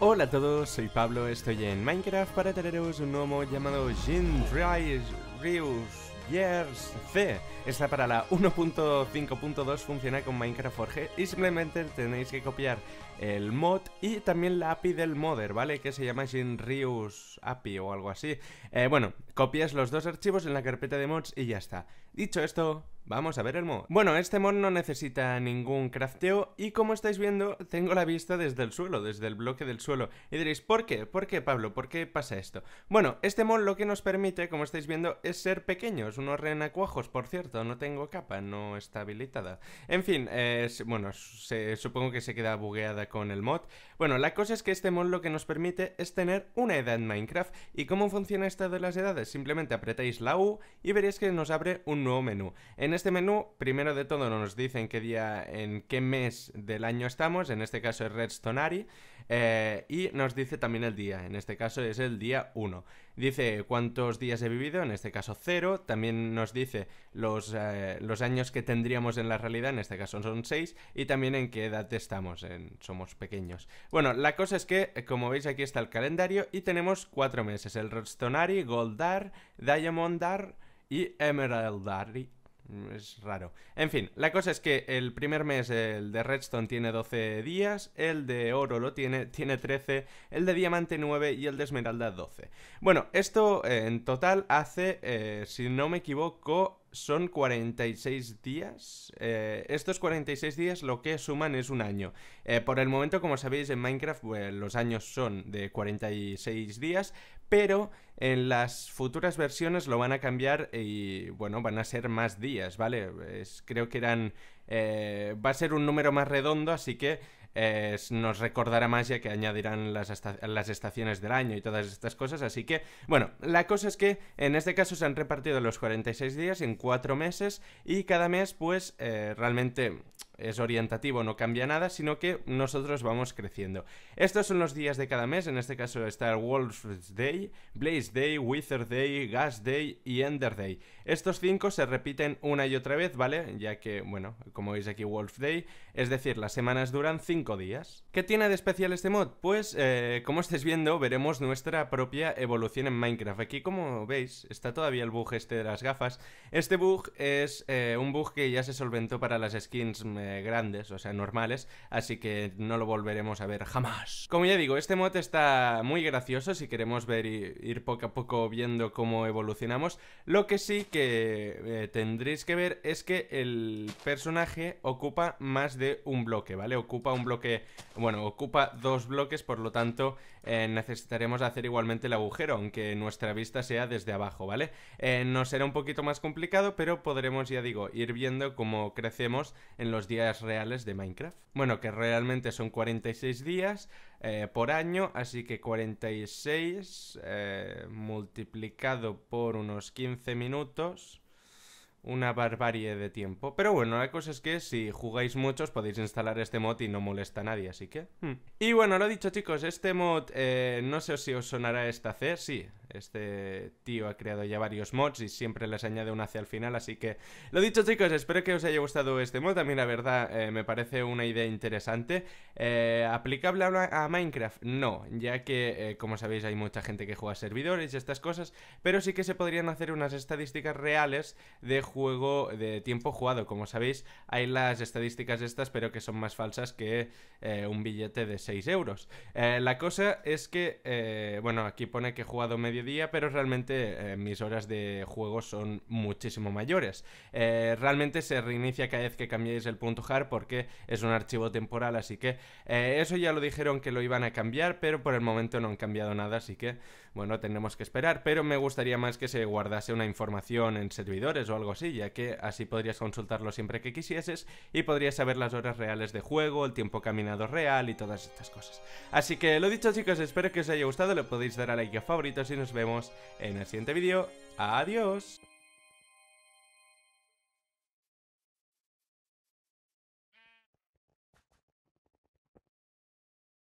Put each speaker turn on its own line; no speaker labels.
Hola a todos, soy Pablo, estoy en Minecraft para traeros un nuevo llamado Jin Esta Está para la 1.5.2, funciona con Minecraft Forge y simplemente tenéis que copiar el mod y también la API del modder, ¿vale? Que se llama Jinrius API o algo así. Eh, bueno, copias los dos archivos en la carpeta de mods y ya está. Dicho esto, Vamos a ver el mod. Bueno, este mod no necesita ningún crafteo y como estáis viendo, tengo la vista desde el suelo, desde el bloque del suelo. Y diréis, ¿por qué? ¿Por qué, Pablo? ¿Por qué pasa esto? Bueno, este mod lo que nos permite, como estáis viendo, es ser pequeños, unos renacuajos, por cierto, no tengo capa, no está habilitada. En fin, bueno, se, supongo que se queda bugueada con el mod. Bueno, la cosa es que este mod lo que nos permite es tener una edad en Minecraft. ¿Y cómo funciona esta de las edades? Simplemente apretáis la U y veréis que nos abre un nuevo menú este menú, primero de todo, nos dice qué día, en qué mes del año estamos, en este caso es Redstonari eh, y nos dice también el día, en este caso es el día 1. Dice cuántos días he vivido, en este caso 0, también nos dice eh, los, años que tendríamos en la realidad, en este caso son 6, y también en qué edad estamos, somos pequeños. Bueno, la cosa es que, eh, como veis aquí está el calendario, y tenemos 4 meses, el Redstone Ari, Goldar, Diamondar y Emeraldar. Es raro. En fin, la cosa es que el primer mes el de Redstone tiene 12 días, el de Oro lo tiene, tiene 13, el de Diamante 9 y el de Esmeralda 12. Bueno, esto eh, en total hace, eh, si no me equivoco, son 46 días. Eh, estos 46 días lo que suman es un año. Eh, por el momento, como sabéis, en Minecraft pues, los años son de 46 días, pero en las futuras versiones lo van a cambiar y bueno, van a ser más días, ¿vale? creo que eran... Eh, va a ser un número más redondo, así que eh, nos recordará más ya que añadirán las, estaciones del año y todas estas cosas. Así que, bueno, la cosa es que en este caso se han repartido los 46 días en 4 meses y cada mes pues eh, realmente es orientativo, no cambia nada, sino que nosotros vamos creciendo. Estos son los días de cada mes, en este caso está el Wolf's Day, Blaze Day, Wither Day, Gas Day y Ender Day. Estos cinco se repiten una y otra vez, ¿vale? Ya que, bueno, como veis aquí Wolf Day, es decir, las semanas duran cinco días. ¿Qué tiene de especial este mod? Pues, eh, como estáis viendo, veremos nuestra propia evolución en Minecraft. Aquí, como veis, está todavía el bug este de las gafas. Este bug es eh, un bug que ya se solventó para las skins... Eh, eh, grandes, o sea, normales, así que no lo volveremos a ver jamás. Como ya digo, este mod está muy gracioso si queremos ver y ir poco a poco viendo cómo evolucionamos. Lo que sí que eh, tendréis que ver es que el personaje ocupa más de un bloque, ¿vale? Ocupa un bloque, bueno, ocupa dos bloques, por lo tanto eh, necesitaremos hacer igualmente el agujero, aunque nuestra vista sea desde abajo, ¿vale? No será un poquito más complicado, pero podremos, ya digo, ir viendo cómo crecemos en los 10 reales de Minecraft. Bueno, que realmente son 46 días eh, por año, así que 46 eh, multiplicado por unos 15 minutos una barbarie de tiempo. Pero bueno, la cosa es que si jugáis muchos podéis instalar este mod y no molesta a nadie, así que... Hmm. Y bueno, lo dicho chicos, este mod, eh, no sé si os sonará esta C, sí, este tío ha creado ya varios mods y siempre les añade uno hacia el final, así que... Lo dicho chicos, espero que os haya gustado este mod, mí, la verdad eh, me parece una idea interesante. Eh, ¿Aplicable a, Minecraft? No, ya que eh, como sabéis hay mucha gente que juega servidores y estas cosas, pero sí que se podrían hacer unas estadísticas reales de juego de tiempo jugado. Como sabéis, hay las estadísticas estas, pero que son más falsas que un billete de 6 euros. la cosa es que, bueno, aquí pone que he jugado medio día pero realmente eh, mis horas de juego son muchísimo mayores. Eh, realmente se reinicia cada vez que cambiéis el punto hard porque es un archivo temporal, así que eh, eso ya lo dijeron que lo iban a cambiar, pero por el momento no han cambiado nada, así que bueno, tenemos que esperar, pero me gustaría más que se guardase una información en servidores o algo así, ya que así podrías consultarlo siempre que quisieses y podrías saber las horas reales de juego, el tiempo caminado real y todas estas cosas. Así que lo dicho chicos, espero que os haya gustado, le podéis dar a like a favorito si nos nos vemos en el siguiente vídeo. ¡Adiós!